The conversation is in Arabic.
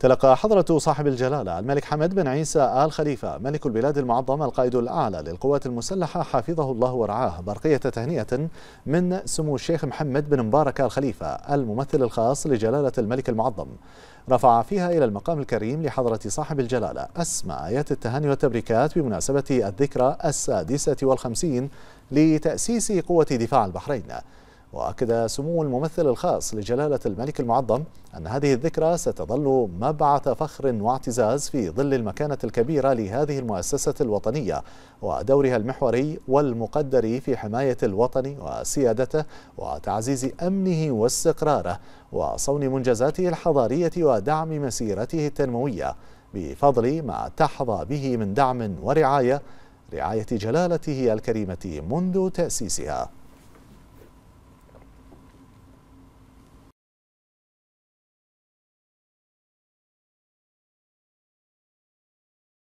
تلقى حضرة صاحب الجلالة الملك حمد بن عيسى آل خليفة ملك البلاد المعظم القائد الأعلى للقوات المسلحة حفظه الله ورعاه برقية تهنئة من سمو الشيخ محمد بن مبارك آل خليفة الممثل الخاص لجلالة الملك المعظم رفع فيها إلى المقام الكريم لحضرة صاحب الجلالة أسمى آيات التهاني والتبريكات بمناسبة الذكرى السادسة والخمسين لتأسيس قوة دفاع البحرين وأكد سمو الممثل الخاص لجلالة الملك المعظم أن هذه الذكرى ستظل مبعث فخر واعتزاز في ظل المكانة الكبيرة لهذه المؤسسة الوطنية ودورها المحوري والمقدر في حماية الوطن وسيادته وتعزيز أمنه واستقراره وصون منجزاته الحضارية ودعم مسيرته التنموية بفضل ما تحظى به من دعم ورعاية رعاية جلالته الكريمة منذ تأسيسها